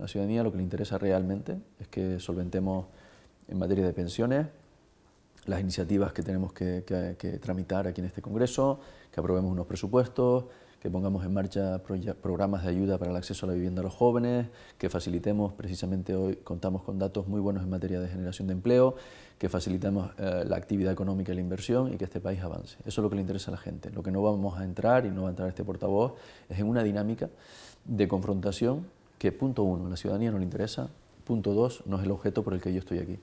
A la ciudadanía lo que le interesa realmente es que solventemos en materia de pensiones las iniciativas que tenemos que, tramitar aquí en este Congreso, que aprobemos unos presupuestos, que pongamos en marcha programas de ayuda para el acceso a la vivienda a los jóvenes, que facilitemos, precisamente hoy contamos con datos muy buenos en materia de generación de empleo, que facilitemos eh, la actividad económica y la inversión y que este país avance. Eso es lo que le interesa a la gente. Lo que no vamos a entrar y no va a entrar este portavoz es en una dinámica de confrontación que punto uno, la ciudadanía no le interesa, punto dos, no es el objeto por el que yo estoy aquí.